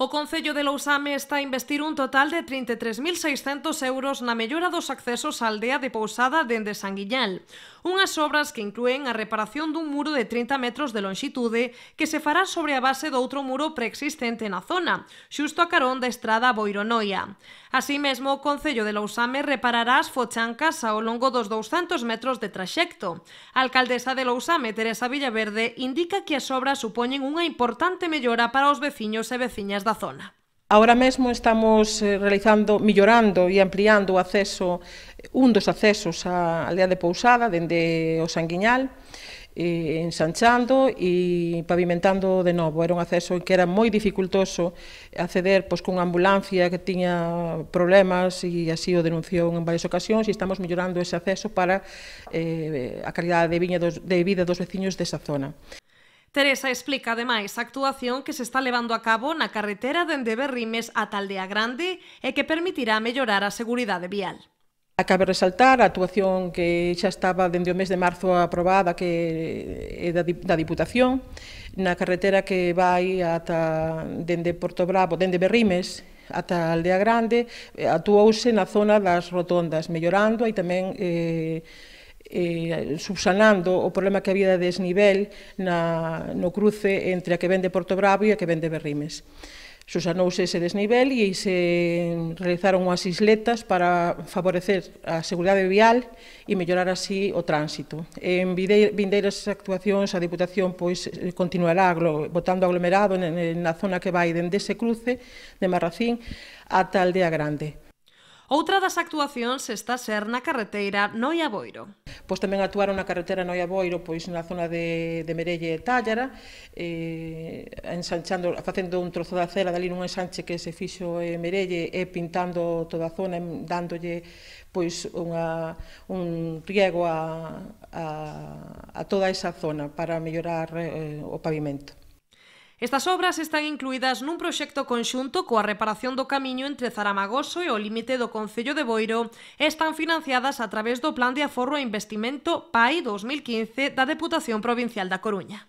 O Concello de Lousame está a investir un total de 33.600 euros na mellora dos accesos á aldea de Pousada dende San Guiñal. Unhas obras que incluen a reparación dun muro de 30 metros de longitude que se fará sobre a base do outro muro preexistente na zona, xusto a carón da estrada Boironoia. Así mesmo, o Concello de Lousame reparará as fochancas ao longo dos 200 metros de traxecto. A alcaldesa de Lousame, Teresa Villaverde, indica que as obras supoñen unha importante mellora para os veciños e veciñas da zona. Ahora mesmo estamos eh, realizando, millorando e ampliando o acceso, un dos accesos á aldea de Pousada, dende o Sanguiñal, eh, ensanchando e pavimentando de novo. Era un acceso que era moi dificultoso acceder pois, con ambulancia que tiña problemas e así o denunciou en varias ocasións e estamos mellorando ese acceso para eh, a calidade de, viña dos, de vida dos veciños desa zona. Teresa explica ademais a actuación que se está levando a cabo na carretera dende Berrimes a Taldea Grande e que permitirá mellorar a seguridade vial. Acabe resaltar a actuación que xa estaba dende o mes de marzo aprobada que é da, da Diputación na carretera que vai ata dende Porto Bravo, dende Berrimes, ata a Aldea Grande, eh, actuouse na zona das rotondas, mellorando e tamén eh, eh, subsanando o problema que había de desnivel na, no cruce entre a que vende Porto Bravo e a que vende Berrimes. Susanouse ese desnivel e se realizaron unhas isletas para favorecer a seguridade vial e mellorar así o tránsito. En vindeiras actuacións a Diputación pois continuará votando aglomerado na zona que vai dende ese cruce de Marracín ata a Aldea Grande. Outra das actuacións está a ser na carreteira Noia Boiro. Pois tamén actuaron na carretera Noia Boiro, pois na zona de, de Merelle e Tallara, eh, ensanchando, facendo un trozo da cela dali nun ensanche que se fixo en Merelle e pintando toda a zona, dándolle pois unha, un riego a, a, a toda esa zona para mellorar eh, o pavimento. Estas obras están incluídas nun proxecto conxunto coa reparación do camiño entre Zaramagoso e o límite do Concello de Boiro e están financiadas a través do Plan de Aforro e Investimento PAI 2015 da Deputación Provincial da Coruña.